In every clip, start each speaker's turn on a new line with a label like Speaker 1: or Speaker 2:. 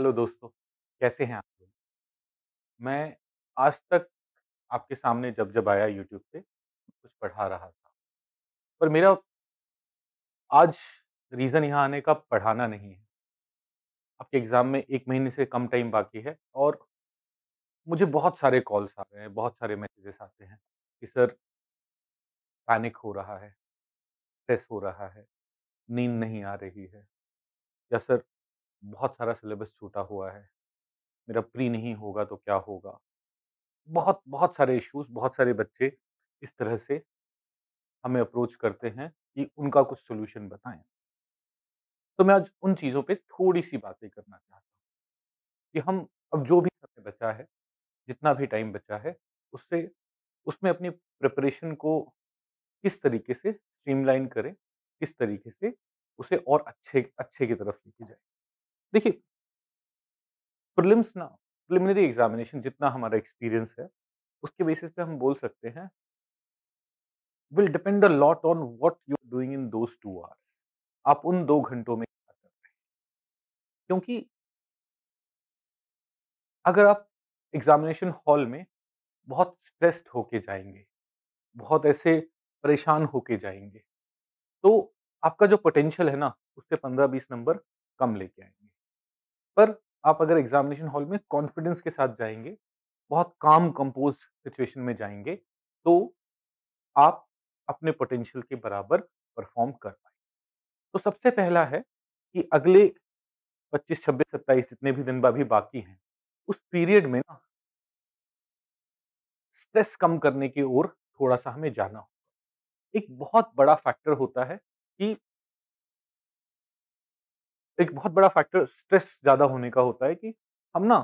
Speaker 1: Hello दोस्तों कैसे हैं आप लोग? मैं आज तक आपके सामने जब जब आया यूट्यूब पे कुछ पढ़ा रहा था पर मेरा आज रीज़न यहाँ आने का पढ़ाना नहीं है। आपके एग्ज़ाम में एक महीने से कम टाइम बाकी है और मुझे बहुत सारे कॉल्स आ रहे हैं, बहुत सारे मैसेजेस आते हैं कि सर पैनिक हो रहा है, स्ट्रेस हो रहा है, नींद नहीं आ रही है या सर बहुत सारा सिलेबस छूटा हुआ है मेरा प्री नहीं होगा तो क्या होगा बहुत बहुत सारे इश्यूज बहुत सारे बच्चे इस तरह से हमें अप्रोच करते हैं कि उनका कुछ सोल्यूशन बताएं तो मैं आज उन चीज़ों पे थोड़ी सी बातें करना चाहता हूँ कि हम अब जो भी समय बचा है जितना भी टाइम बचा है उससे उसमें अपनी प्रिपरेशन को किस तरीके से स्ट्रीमलाइन करें किस तरीके से उसे और अच्छे अच्छे की तरफ लेके जाए देखिए प्रिलिम्स ना प्रिलिमिनरी एग्जामिनेशन जितना हमारा एक्सपीरियंस है उसके बेसिस पे हम बोल सकते हैं will depend a lot on what you are doing in those two hours आप उन दो घंटों में क्या कर रहे हैं क्योंकि अगर आप एग्जामिनेशन हॉल में बहुत स्ट्रेस्ड होके जाएंगे बहुत ऐसे परेशान होके जाएंगे तो आपका जो पोटेंशियल है ना उससे पंद्रह बीस नंबर कम लेके आएंगे पर आप अगर एग्जामिनेशन हॉल में कॉन्फिडेंस के साथ जाएंगे बहुत काम कंपोज सिचुएशन में जाएंगे तो आप अपने पोटेंशियल के बराबर परफॉर्म कर पाएंगे तो सबसे पहला है कि अगले 25, 26, 27 जितने भी दिन अभी बाकी हैं उस पीरियड में ना स्ट्रेस कम करने की ओर थोड़ा सा हमें जाना होगा एक बहुत बड़ा फैक्टर होता है कि एक बहुत बड़ा फैक्टर स्ट्रेस ज़्यादा होने का होता है कि हम ना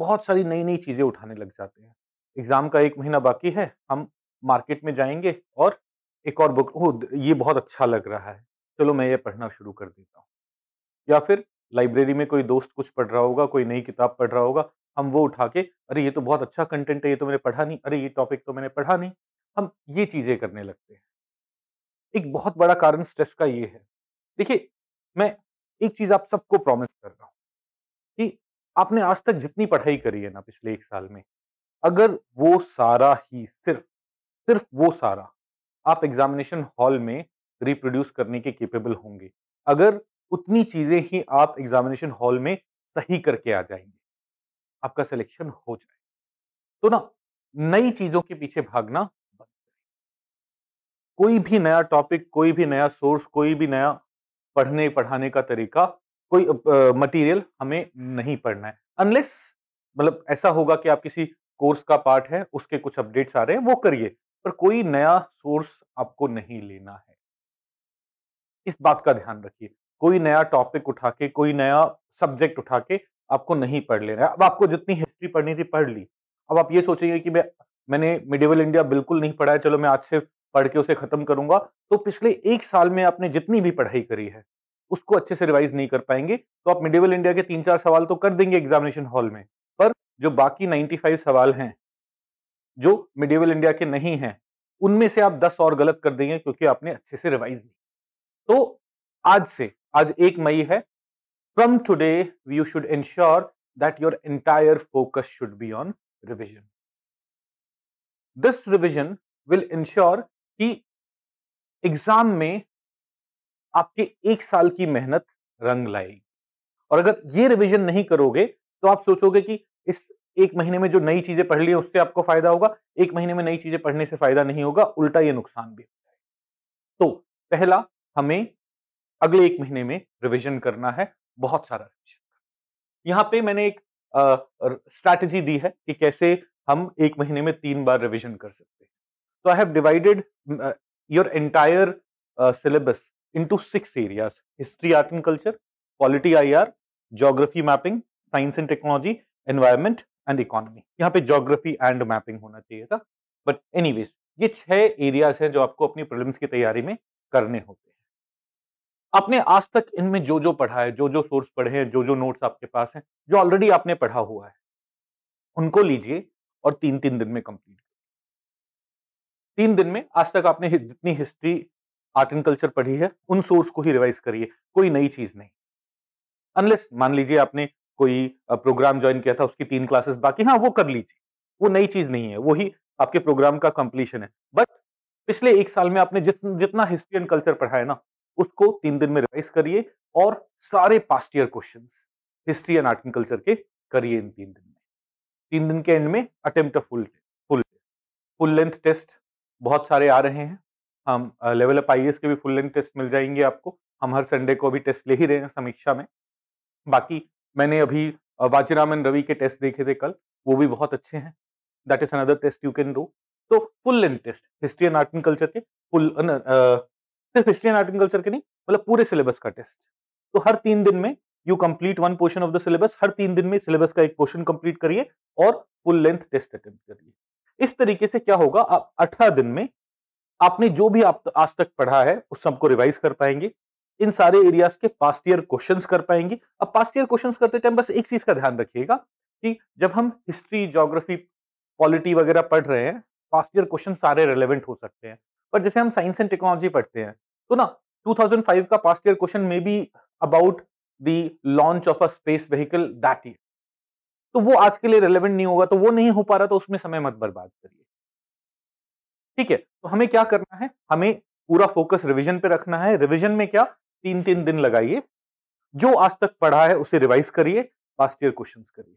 Speaker 1: बहुत सारी नई नई चीज़ें उठाने लग जाते हैं एग्ज़ाम का एक महीना बाकी है हम मार्केट में जाएंगे और एक और बुक हो ये बहुत अच्छा लग रहा है चलो मैं ये पढ़ना शुरू कर देता हूँ या फिर लाइब्रेरी में कोई दोस्त कुछ पढ़ रहा होगा कोई नई किताब पढ़ रहा होगा हम वो उठा के अरे ये तो बहुत अच्छा कंटेंट है ये तो मैंने पढ़ा नहीं अरे ये टॉपिक तो मैंने पढ़ा नहीं हम ये चीज़ें करने लगते हैं एक बहुत बड़ा कारण स्ट्रेस का ये है देखिए मैं एक चीज आप सबको प्रॉमिस कर रहा हूं कि आपने आज तक जितनी पढ़ाई करी है ना पिछले एक साल में अगर वो सारा ही सिर्फ सिर्फ वो सारा आप एग्जामिनेशन हॉल में रिप्रोड्यूस करने के केपेबल होंगे अगर उतनी चीजें ही आप एग्जामिनेशन हॉल में सही करके आ जाएंगे आपका सिलेक्शन हो जाए तो ना नई चीजों के पीछे भागना बंद कोई भी नया टॉपिक कोई भी नया सोर्स कोई भी नया पढ़ने पढ़ाने का तरीका कोई मटेरियल हमें नहीं पढ़ना है अनलेस मतलब ऐसा होगा कि आप किसी कोर्स का पार्ट है उसके कुछ अपडेट्स आ रहे हैं वो करिए पर कोई नया सोर्स आपको नहीं लेना है इस बात का ध्यान रखिए कोई नया टॉपिक उठा के कोई नया सब्जेक्ट उठा के आपको नहीं पढ़ लेना है अब आपको जितनी हिस्ट्री पढ़नी थी पढ़ ली अब आप ये सोचेंगे कि मैं मैंने मिडिवल इंडिया बिल्कुल नहीं पढ़ा है चलो मैं आज से पढ़ के उसे खत्म करूंगा तो पिछले एक साल में आपने जितनी भी पढ़ाई करी है उसको अच्छे से रिवाइज नहीं कर पाएंगे तो आप मिडिवल इंडिया के तीन चार सवाल तो कर देंगे एग्जामिनेशन हॉल में पर जो बाकी फाइव सवाल हैं जो मिडिवल इंडिया के नहीं हैं उनमें से आप दस और गलत कर देंगे क्योंकि आपने अच्छे से रिवाइज नहीं तो आज से आज एक मई है from today you should ensure that your entire focus should be on revision this revision will ensure कि एग्जाम में आपके एक साल की मेहनत रंग लाएगी और अगर ये रिवीजन नहीं करोगे तो आप सोचोगे कि इस एक महीने में जो नई चीजें पढ़ ली है उससे आपको फायदा होगा एक महीने में नई चीजें पढ़ने से फायदा नहीं होगा उल्टा ये नुकसान भी हो जाएगा तो पहला हमें अगले एक महीने में रिविजन करना है बहुत सारा रिविजन यहाँ पे मैंने एक स्ट्रैटेजी दी है कि कैसे हम एक महीने में तीन बार रिविजन कर सकते हैं So I have divided uh, your entire uh, syllabus into six areas. History, art and culture, quality IR, geography mapping, science and technology, environment and economy. यहाँ पे geography and mapping होना चाहिए था. But anyways, ये छह areas हैं जो आपको अपनी prelims की तैयारी में करने होते हैं. आपने आज तक इनमें जो जो पढ़ा है जो जो सोर्स पढ़े हैं जो जो नोट्स आपके पास हैं जो ऑलरेडी आपने पढ़ा हुआ है उनको लीजिए और तीन तीन दिन में कंप्लीट तीन दिन में आज तक आपने जितनी हिस्ट्री आर्ट एंड कल्चर पढ़ी है उन सोर्स को ही रिवाइज करिए कोई नई चीज नहीं अनलेस मान लीजिए आपने कोई प्रोग्राम ज्वाइन किया था उसकी तीन क्लासेस बाकी हाँ वो कर लीजिए वो नई चीज नहीं है वही आपके प्रोग्राम का कंप्लीशन है बट पिछले एक साल में आपने जितना हिस्ट्री एंड कल्चर पढ़ा है ना उसको तीन दिन में रिवाइज करिए और सारे past year question history and art and culture के करिए इन तीन दिन में तीन दिन के एंड में attempt full full full length test बहुत सारे आ रहे हैं हम लेवल अप आई के भी फुल लेंथ टेस्ट मिल जाएंगे आपको हम हर संडे को अभी टेस्ट ले ही रहे हैं समीक्षा में बाकी मैंने अभी वाचिरामन रवि के टेस्ट देखे थे कल वो भी बहुत अच्छे हैं that is another test you can do तो full length test history and art and culture के फुल सिर्फ history and art and culture के नहीं मतलब पूरे सिलेबस का टेस्ट तो हर तीन दिन में you complete one portion of the syllabus हर तीन दिन में सिलेबस का एक पोर्शन कंप्लीट करिए और फुल लेंथ टेस्ट अटेम्प्ट करिए इस तरीके से क्या होगा आप अठारह दिन में आपने जो भी आप आज तक पढ़ा है उस सबको रिवाइज कर पाएंगे इन सारे एरियाज के पास्ट ईयर क्वेश्चन कर पाएंगे अब पास्ट ईयर क्वेश्चन करते टाइम बस एक चीज का ध्यान रखिएगा कि जब हम हिस्ट्री जोग्राफी पॉलिटी वगैरह पढ़ रहे हैं पास्ट ईयर क्वेश्चन सारे रेलिवेंट हो सकते हैं पर जैसे हम साइंस एंड टेक्नोलॉजी पढ़ते हैं तो ना 2005 का past year question may be about the launch of a space vehicle that year तो वो आज के लिए रेलिवेंट नहीं होगा तो वो नहीं हो पा रहा तो उसमें समय मत बर्बाद करिए ठीक है तो हमें क्या करना है हमें पूरा फोकस रिविजन पे रखना है रिविजन में क्या तीन तीन दिन लगाइए जो आज तक पढ़ा है उसे रिवाइज करिए पास्ट ईयर क्वेश्चंस करिए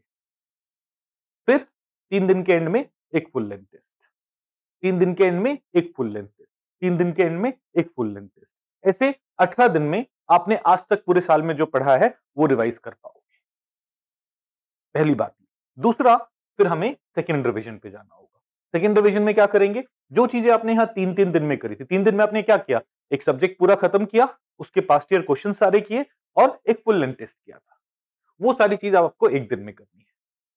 Speaker 1: फिर तीन दिन के एंड में एक फुल लेंथ टेस्ट तीन दिन के एंड में एक फुल लेंथ टेस्ट तीन दिन के एंड में एक फुल लेंथ टेस्ट ऐसे अठारह दिन में आपने आज तक पूरे साल में जो पढ़ा है वो रिवाइज कर पाओ पहली बात दूसरा फिर हमें सेकेंड रिविजन पे जाना होगा सेकेंड रिविजन में क्या करेंगे जो चीजें आपने यहाँ तीन तीन दिन में करी थी तीन दिन में आपने क्या किया एक सब्जेक्ट पूरा खत्म किया उसके पास्ट ईयर क्वेश्चन सारे किए और एक फुल लेंथ टेस्ट किया था वो सारी चीज आपको एक दिन में करनी है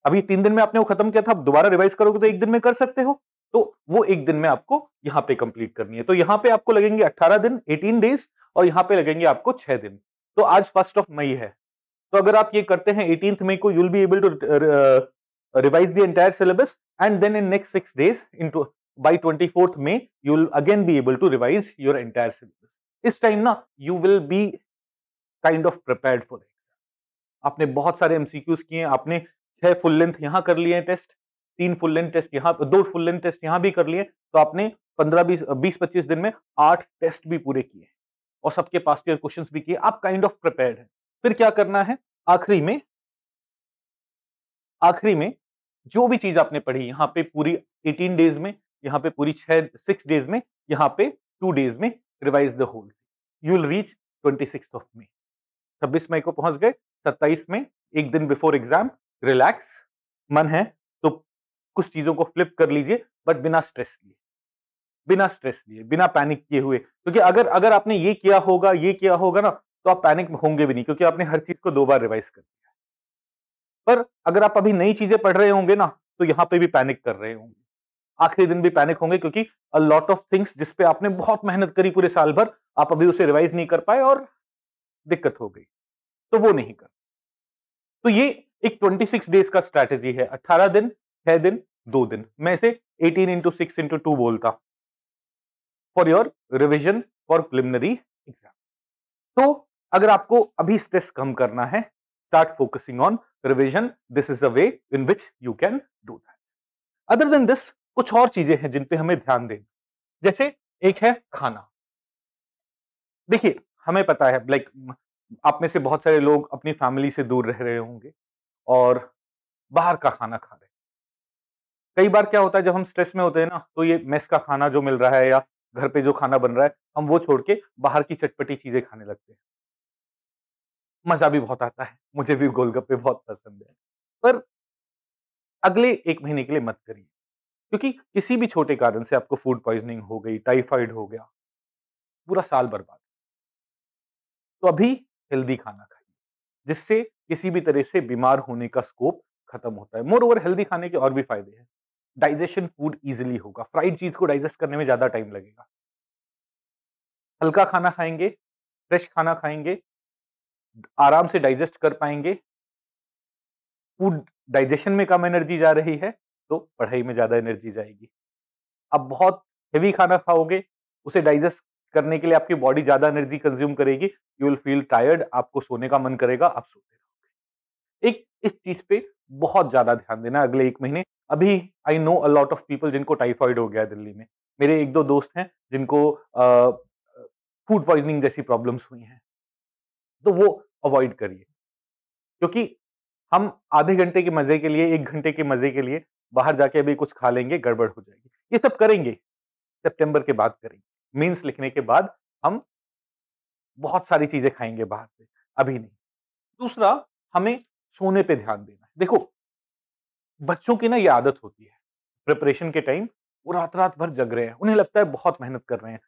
Speaker 1: अभी तीन दिन में आपने वो खत्म किया था दोबारा रिवाइज करोगे तो एक दिन में कर सकते हो तो वो एक दिन में आपको यहाँ पे कंप्लीट करनी है तो यहाँ पे आपको लगेंगे अट्ठारह दिन एटीन डेज और यहाँ पे लगेंगे आपको छह दिन तो आज फर्स्ट ऑफ मई है तो अगर आप ये करते हैं एटीन मई को you'll be able to revise the syllabus and then in next six days in to by 24th May, you will again be able to revise your entire syllabus इस टाइम ना you will be kind of prepare for exam आपने बहुत सारे MCQs किए आपने छह full length यहाँ कर लिए टेस्ट तीन फुल लेंथ टेस्ट यहाँ दो फुल लेंथ टेस्ट यहाँ भी कर लिए तो आपने पंद्रह बीस uh, बीस पच्चीस दिन में आठ टेस्ट भी पूरे किए और सबके पास ईयर क्वेश्चन भी किए आप काइंड ऑफ प्रिपेयर हैं फिर क्या करना है आखिरी में आखिरी में जो भी चीज आपने पढ़ी यहाँ पे पूरी 18 डेज में यहाँ पे पूरी छह सिक्स डेज में यहाँ पे टू डेज में revise the whole you will reach twenty six of May छब्बीस मई को पहुंच गए सत्ताईस में एक दिन बिफोर एग्जाम रिलैक्स मन है तो कुछ चीजों को फ्लिप कर लीजिए बट बिना स्ट्रेस लिए बिना स्ट्रेस लिए बिना पैनिक किए हुए क्योंकि तो अगर अगर आपने ये किया होगा ये किया होगा ना तो आप पैनिक में होंगे भी नहीं क्योंकि आपने हर चीज को दो बार रिवाइज कर दिया पर अगर आप अभी नई चीजें पढ़ रहे होंगे ना तो यहाँ पे भी पैनिक कर रहे होंगे आखिरी दिन भी पैनिक होंगे क्योंकि अ लॉट ऑफ थिंग्स जिसपे आपने बहुत मेहनत करी पूरे साल भर आप अभी उसे रिवाइज नहीं कर पाए और दिक्कत हो गई तो वो नहीं कर तो ये एक 26 डेज का स्ट्रेटेजी है 18 दिन 6 दिन 2 दिन मैं इसे 18 इंटू सिक्स इंटू टू बोलता for your revision for preliminary exam तो अगर आपको अभी स्ट्रेस कम करना है start focusing on revision this is a way in which you can do that other than this कुछ और चीजें हैं जिन पे हमें ध्यान देना जैसे एक है खाना देखिए हमें पता है लाइक आप में से बहुत सारे लोग अपनी फैमिली से दूर रह रहे होंगे और बाहर का खाना खा रहे कई बार क्या होता है जब हम स्ट्रेस में होते हैं ना तो ये मेस का खाना जो मिल रहा है या घर पे जो खाना बन रहा है हम वो छोड़ के बाहर की चटपटी चीजें खाने लगते हैं मज़ा भी बहुत आता है मुझे भी गोलगप्पे बहुत पसंद है पर अगले एक महीने के लिए मत करिए क्योंकि किसी भी छोटे कारण से आपको फूड पॉइजनिंग हो गई टाइफाइड हो गया पूरा साल बर्बाद तो अभी हेल्दी खाना खाइए जिससे किसी भी तरह से बीमार होने का स्कोप खत्म होता है मोर ओवर हेल्दी खाने के और भी फायदे हैं डाइजेशन फूड इजिली होगा फ्राइड चीज को डाइजेस्ट करने में ज्यादा टाइम लगेगा हल्का खाना खाएंगे फ्रेश खाना खाएंगे आराम से डाइजेस्ट कर पाएंगे फूड डाइजेशन में कम एनर्जी जा रही है तो पढ़ाई में ज़्यादा एनर्जी जाएगी अब बहुत हेवी खाना खाओगे उसे डाइजेस्ट करने के लिए आपकी बॉडी ज़्यादा एनर्जी कंज्यूम करेगी यू विल फील टायर्ड आपको सोने का मन करेगा आप सोते रहोगे एक इस चीज़ पे बहुत ज़्यादा ध्यान देना अगले एक महीने अभी I know a lot of people जिनको टाइफाइड हो गया दिल्ली में मेरे एक दो दोस्त हैं जिनको फूड पॉइजनिंग जैसी प्रॉब्लम्स हुई हैं तो वो अवॉइड करिए क्योंकि हम आधे घंटे के मजे के लिए एक घंटे के मजे के लिए बाहर जाके अभी कुछ खा लेंगे गड़बड़ हो जाएगी ये सब करेंगे सितंबर के बाद करेंगे मीन्स लिखने के बाद हम बहुत सारी चीजें खाएंगे बाहर से अभी नहीं दूसरा हमें सोने पे ध्यान देना है देखो बच्चों की ना ये आदत होती है प्रिपरेशन के टाइम वो रात रात भर जग रहे हैं उन्हें लगता है बहुत मेहनत कर रहे हैं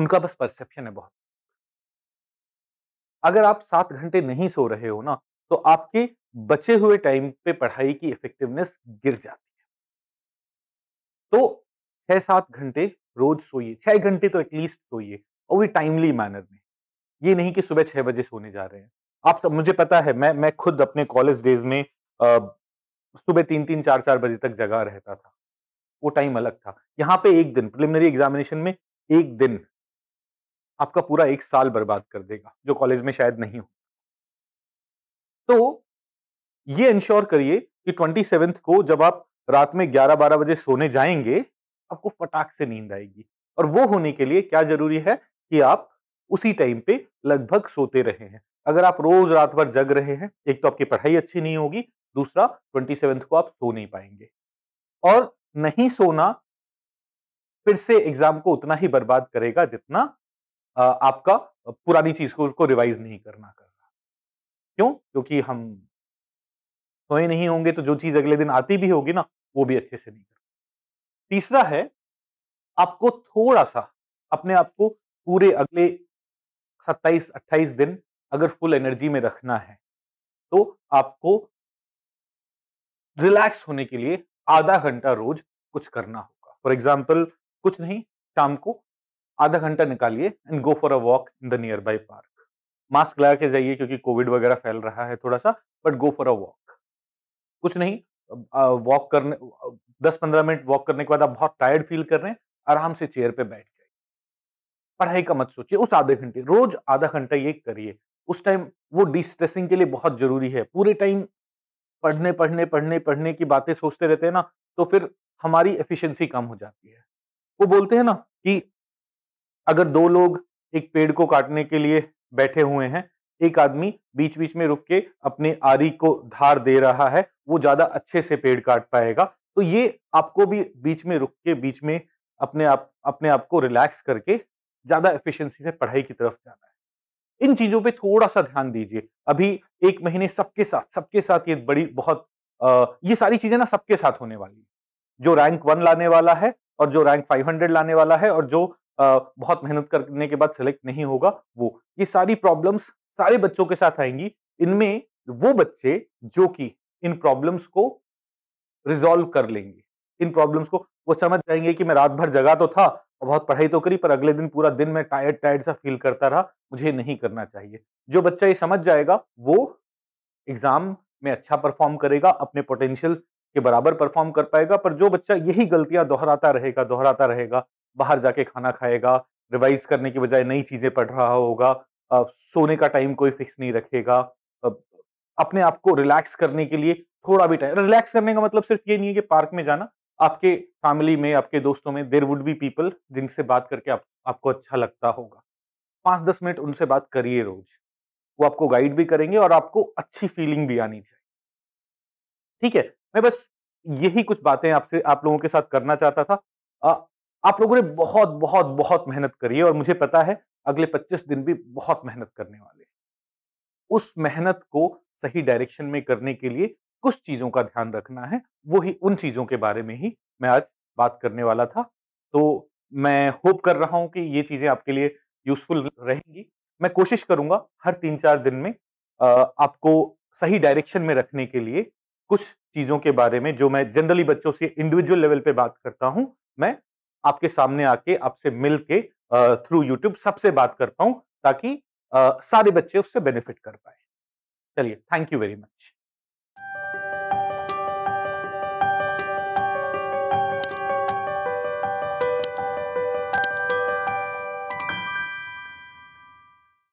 Speaker 1: उनका बस परसेप्शन है बहुत अगर आप सात घंटे नहीं सो रहे हो ना तो आपके बचे हुए टाइम पे पढ़ाई की इफेक्टिवनेस गिर जाती है तो छह सात घंटे रोज सोइए छह घंटे तो एटलीस्ट सोइए और भी टाइमली मैनर में ये नहीं कि सुबह छह बजे सोने जा रहे हैं आप सब मुझे पता है मैं मैं खुद अपने कॉलेज डेज में आ, सुबह तीन तीन चार चार बजे तक जगा रहता था वो टाइम अलग था यहाँ पे एक दिन प्रिलिमिनरी एग्जामिनेशन में एक दिन आपका पूरा एक साल बर्बाद कर देगा जो कॉलेज में शायद नहीं हो तो ये इंश्योर करिए कि ट्वेंटी को जब आप रात में ग्यारह बारह बजे सोने जाएंगे आपको फटाक से नींद आएगी और वो होने के लिए क्या जरूरी है कि आप उसी टाइम पे लगभग सोते रहे हैं अगर आप रोज रात भर जग रहे हैं एक तो आपकी पढ़ाई अच्छी नहीं होगी दूसरा ट्वेंटी सेवेंथ को आप सो नहीं पाएंगे और नहीं सोना फिर से एग्जाम को उतना ही बर्बाद करेगा जितना आपका पुरानी चीज को उसको रिवाइज नहीं करना करना क्यों क्योंकि हम सोए नहीं होंगे तो जो चीज अगले दिन आती भी होगी ना वो भी अच्छे से नहीं कर तीसरा है आपको थोड़ा सा अपने आप को पूरे अगले सत्ताईस अट्ठाईस दिन अगर फुल एनर्जी में रखना है तो आपको रिलैक्स होने के लिए आधा घंटा रोज कुछ करना होगा फॉर एग्जाम्पल कुछ नहीं शाम को आधा घंटा निकालिए and go for a walk in the nearby park mask लगा के जाइए क्योंकि कोविड वगैरह फैल रहा है थोड़ा सा but go for a walk कुछ नहीं वॉक करने दस पंद्रह मिनट वॉक करने के बाद आप बहुत टायर्ड फील कर रहे हैं आराम से चेयर पे बैठ जाइए पढ़ाई का मत सोचिए उस आधे घंटे रोज आधा घंटा ये करिए उस टाइम वो डिस्ट्रेसिंग के लिए बहुत जरूरी है पूरे टाइम पढ़ने पढ़ने पढ़ने पढ़ने की बातें सोचते रहते हैं ना तो फिर हमारी एफिशिएंसी कम हो जाती है वो बोलते हैं ना कि अगर दो लोग एक पेड़ को काटने के लिए बैठे हुए हैं एक आदमी बीच बीच में रुक के अपने आरी को धार दे रहा है वो ज्यादा अच्छे से पेड़ काट पाएगा तो ये आपको भी बीच में रुक के बीच में अपने आप अपने आप को रिलैक्स करके ज्यादा एफिशिएंसी से पढ़ाई की तरफ जाना है इन चीजों पे थोड़ा सा ध्यान दीजिए अभी एक महीने सबके साथ सबके साथ ये बड़ी बहुत आ, ये सारी चीजें ना सबके साथ होने वाली है जो रैंक वन लाने वाला है और जो रैंक फाइव लाने वाला है और जो बहुत मेहनत करने के बाद सेलेक्ट नहीं होगा वो ये सारी प्रॉब्लम्स सारे बच्चों के साथ आएंगी इनमें वो बच्चे जो कि इन प्रॉब्लम्स को रिजॉल्व कर लेंगे इन प्रॉब्लम्स को वो समझ जाएंगे कि मैं रात भर जगा तो था और बहुत पढ़ाई तो करी पर अगले दिन पूरा दिन मैं टायर्ड टायर्ड सा फील करता रहा मुझे नहीं करना चाहिए जो बच्चा ये समझ जाएगा वो एग्जाम में अच्छा परफॉर्म करेगा अपने पोटेंशियल के बराबर परफॉर्म कर पाएगा पर जो बच्चा यही गलतियां दोहराता रहेगा दोहराता रहेगा बाहर जाके खाना खाएगा रिवाइज करने के बजाय नई चीज़ें पढ़ रहा होगा सोने का टाइम कोई फिक्स नहीं रखेगा अपने आप को रिलैक्स करने के लिए थोड़ा भी टाइम रिलैक्स करने का मतलब सिर्फ ये नहीं है कि पार्क में जाना आपके फैमिली में आपके दोस्तों में देर वुड बी पीपल जिनसे बात करके आप, आपको अच्छा लगता होगा पाँच दस मिनट उनसे बात करिए रोज वो आपको गाइड भी करेंगे और आपको अच्छी फीलिंग भी आनी चाहिए ठीक है मैं बस यही कुछ बातें आपसे आप लोगों के साथ करना चाहता था आप लोगों ने बहुत बहुत बहुत मेहनत करी है और मुझे पता है अगले 25 दिन भी बहुत मेहनत करने वाले हैं उस मेहनत को सही डायरेक्शन में करने के लिए कुछ चीज़ों का ध्यान रखना है वो ही उन चीज़ों के बारे में ही मैं आज बात करने वाला था तो मैं होप कर रहा हूं कि ये चीज़ें आपके लिए यूजफुल रहेंगी मैं कोशिश करूंगा हर तीन चार दिन में आपको सही डायरेक्शन में रखने के लिए कुछ चीज़ों के बारे में जो मैं जनरली बच्चों से इंडिविजुअल लेवल पे बात करता हूँ मैं आपके सामने आके आपसे मिल के थ्रू यूट्यूब सबसे बात कर पाऊं ताकि सारे बच्चे उससे बेनिफिट कर पाए चलिए थैंक यू वेरी मच